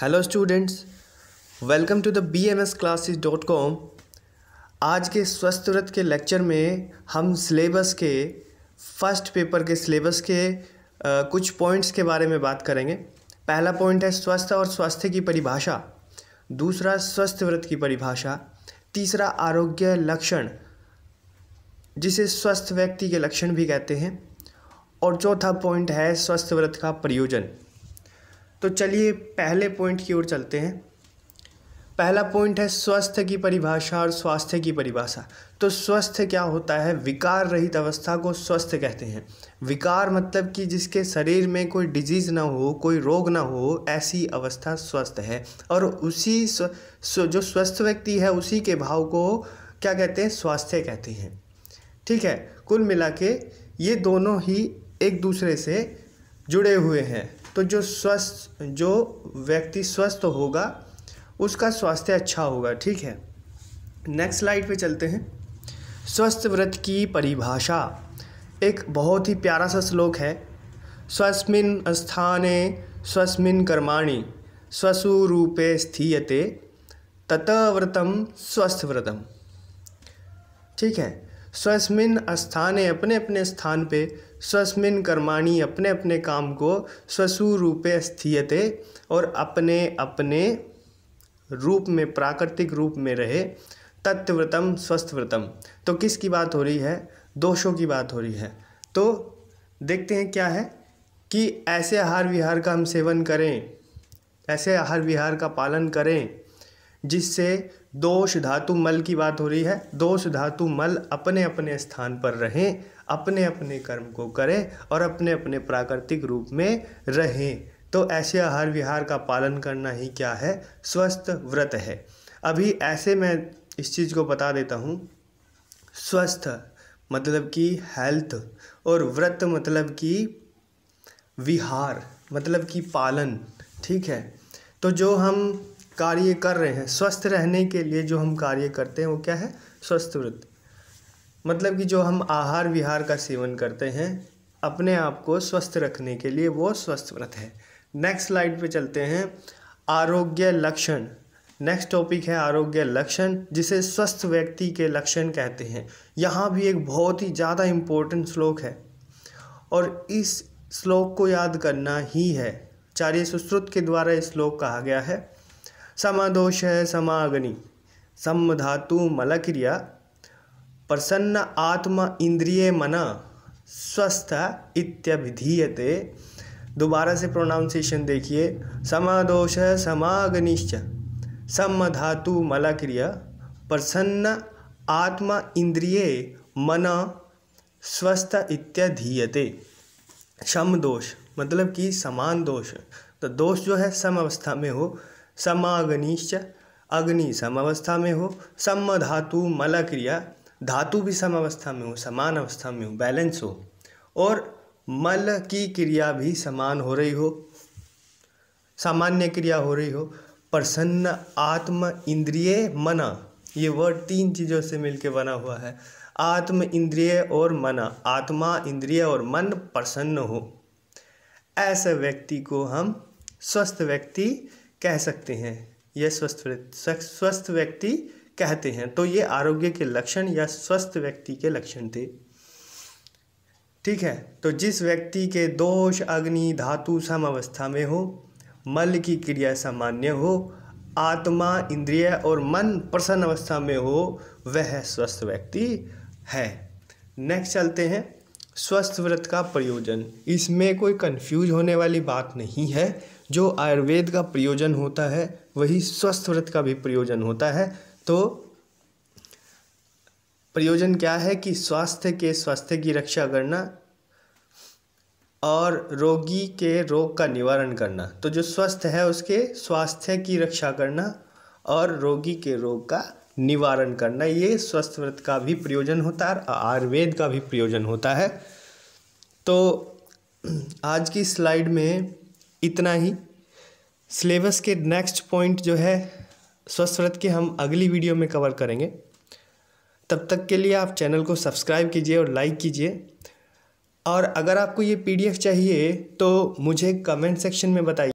hello students welcome to the B M S classes dot com आज के स्वस्थ व्रत के लेक्चर में हम सिलेबस के फर्स्ट पेपर के सिलेबस के आ, कुछ पॉइंट्स के बारे में बात करेंगे पहला पॉइंट है स्वस्थ और स्वास्थ्य की परिभाषा दूसरा स्वस्थ व्रत की परिभाषा तीसरा आरोग्य लक्षण जिसे स्वस्थ व्यक्ति के लक्षण भी कहते हैं और चौथा पॉइंट है स्वस्थ व्रत का प्रयोजन तो चलिए पहले पॉइंट की ओर चलते हैं पहला पॉइंट है स्वस्थ की परिभाषा और स्वास्थ्य की परिभाषा तो स्वस्थ क्या होता है विकार रहित अवस्था को स्वस्थ कहते हैं विकार मतलब कि जिसके शरीर में कोई डिजीज़ ना हो कोई रोग ना हो ऐसी अवस्था स्वस्थ है और उसी स्व, स्व, जो स्वस्थ व्यक्ति है उसी के भाव को क्या कहते हैं स्वास्थ्य कहते हैं ठीक है कुल मिला के ये दोनों ही एक दूसरे से जुड़े हुए हैं तो जो स्वस्थ जो व्यक्ति स्वस्थ होगा उसका स्वास्थ्य अच्छा होगा ठीक है नेक्स्ट स्लाइड पे चलते हैं स्वस्थ व्रत की परिभाषा एक बहुत ही प्यारा सा श्लोक है स्वस्मिन स्थाने स्वस्मिन कर्माणि स्वस्वरूपे रूपे स्थीयते तत्व्रतम स्वस्थ व्रतम ठीक है स्वस्मिन स्थाने अपने अपने स्थान पे स्वस्मिन कर्माणी अपने अपने काम को स्वसु रूपे स्थियते और अपने अपने रूप में प्राकृतिक रूप में रहे तत्व्रतम स्वस्थ व्रतम तो किसकी बात हो रही है दोषों की बात हो रही है तो देखते हैं क्या है कि ऐसे आहार विहार का हम सेवन करें ऐसे आहार विहार का पालन करें जिससे दोष धातु मल की बात हो रही है दोष धातु मल अपने अपने स्थान पर रहें अपने अपने कर्म को करें और अपने अपने प्राकृतिक रूप में रहें तो ऐसे आहार विहार का पालन करना ही क्या है स्वस्थ व्रत है अभी ऐसे मैं इस चीज़ को बता देता हूँ स्वस्थ मतलब कि हेल्थ और व्रत मतलब कि विहार मतलब कि पालन ठीक है तो जो हम कार्य कर रहे हैं स्वस्थ रहने के लिए जो हम कार्य करते हैं वो क्या है स्वस्थ व्रत मतलब कि जो हम आहार विहार का सेवन करते हैं अपने आप को स्वस्थ रखने के लिए वो स्वस्थ व्रत है नेक्स्ट स्लाइड पे चलते हैं आरोग्य लक्षण नेक्स्ट टॉपिक है आरोग्य लक्षण जिसे स्वस्थ व्यक्ति के लक्षण कहते हैं यहाँ भी एक बहुत ही ज़्यादा इम्पोर्टेंट श्लोक है और इस श्लोक को याद करना ही है चार्य सुश्रुत के द्वारा इस श्लोक कहा गया है समादोष है समाग्नि सम धातु मल क्रिया प्रसन्न आत्मा इंद्रिय मन स्वस्थ इत्यभिधीयते दोबारा से प्रोनाउंसिएशन देखिए समादोष समाग्निश्च सम धातु मल क्रिया प्रसन्न आत्मा इंद्रिय मन स्वस्थ इत्यधीयते सम दोष मतलब कि समान दोष तो दोष जो है सम अवस्था में हो समाग्निश्च अग्नि सम अवस्था में हो सम धातु मल क्रिया धातु भी सम अवस्था में हो समान अवस्था में हो बैलेंस हो और मल की क्रिया भी समान हो रही हो सामान्य क्रिया हो रही हो प्रसन्न आत्म इंद्रिय मना ये वर्ड तीन चीज़ों से मिलके बना हुआ है आत्म इंद्रिय और मना आत्मा इंद्रिय और मन प्रसन्न हो ऐसे व्यक्ति को हम स्वस्थ व्यक्ति कह सकते हैं यह स्वस्थ स्वस्थ व्यक्ति कहते हैं तो ये आरोग्य के लक्षण या स्वस्थ व्यक्ति के लक्षण थे ठीक है तो जिस व्यक्ति के दोष अग्नि धातु सम अवस्था में हो मल की क्रिया सामान्य हो आत्मा इंद्रिय और मन प्रसन्न अवस्था में हो वह स्वस्थ व्यक्ति है नेक्स्ट चलते हैं स्वस्थ व्रत का प्रयोजन इसमें कोई कंफ्यूज होने वाली बात नहीं है जो आयुर्वेद का प्रयोजन होता है वही स्वस्थ व्रत का भी प्रयोजन होता है तो प्रयोजन क्या है कि स्वास्थ्य के स्वास्थ्य की रक्षा करना और रोगी के रोग का निवारण करना तो जो स्वस्थ है उसके स्वास्थ्य की रक्षा करना और रोगी के रोग का निवारण करना ये स्वस्थ व्रत का भी प्रयोजन होता है आयुर्वेद का भी प्रयोजन होता है तो आज की स्लाइड में इतना ही सिलेबस के नेक्स्ट पॉइंट जो है स्वस्थ व्रत के हम अगली वीडियो में कवर करेंगे तब तक के लिए आप चैनल को सब्सक्राइब कीजिए और लाइक कीजिए और अगर आपको ये पीडीएफ चाहिए तो मुझे कमेंट सेक्शन में बताइए